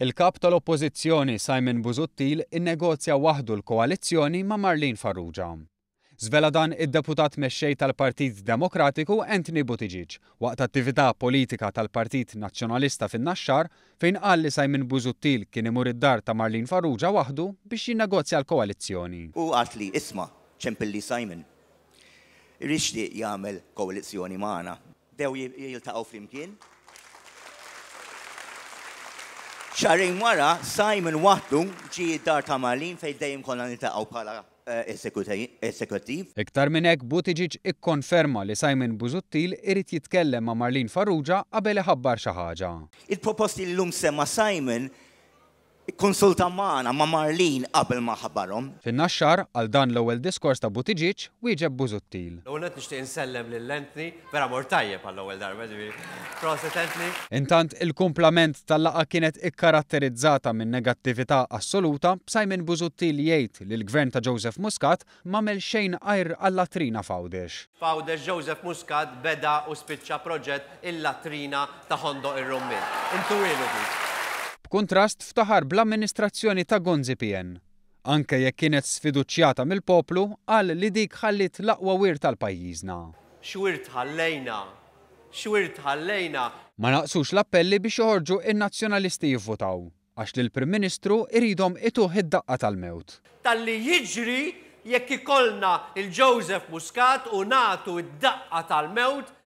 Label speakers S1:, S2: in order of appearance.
S1: Il-kap tal-oppożizzjoni Simon Buzuttil innegozja waħdu l-koalizzjoni ma' Marlin Farrugia. Zvela dan id-deputat mexxej tal-Partit Demokratiku Anthony Buttigieg waqt attività politika tal-Partit Nazzjonalista fin-naxxar fejn qal li Simon Buzuttil kien imur id-dar ta' Marlin Farrugia waħdu biex jinnegozja l-koalizzjoni. U qalt li isma'
S2: ċempilli Simon Irixtieq jagħmel koalizzjoni magħna. Dew jiltaqgħu flimkien, Xarrin wara, Simon Wattu ġi dar ta' Marlin fej dejjem konna nitaqgħu bħala eh, esekutiv.
S1: Iktar minn hekk Buttigieg ikkonferma li Simon Buzuttil irid jitkellem ma' Marlin Farrugia qabel iħabbar xi ħaġa. Il-proposti l-lum sema Simon
S3: konsulta maħna ma' Marlin qabel ma' ħabarom. Fin-naxxar, għal dan l-ewwel diskors
S1: ta' Butiġiċ, wieġeb bużuttil.
S4: L-għunet nishtiq insellem l-lentni, vera mortajje pal ewwel darba, proset lentni.
S1: Intant, il-komplament tal-laqa kienet ikkaratterizzata minn negattività assoluta, Simon Buzuttil jgħid li l-gvern ta' Joseph Muscat ma' mel xejn għajr għall-latrina fawdex.
S4: Fawdex Joseph Muscat beda u spiċċa proġett il-latrina ta' Hondo ir-Rummin. Intu
S1: B'kuntrast ftaħar bl-amministrazzjoni ta' Gonzi PN. Anke jekk kienet sfiduċjata mill-poplu għal li dik ħallit l-aqwa wir tal-pajjiżna.
S4: Xwirt ħallejna, xwirt ħallejna.
S1: Ma naqsux l-appelli biex joħorġu il nazzjonalisti jivvotaw għax li l-Prim Ministru iridhom ituħ id-daqqa tal-mewt.
S4: Talli jiġri jekk ikollna il-Joseph Muscat u natu id-daqqa tal-mewt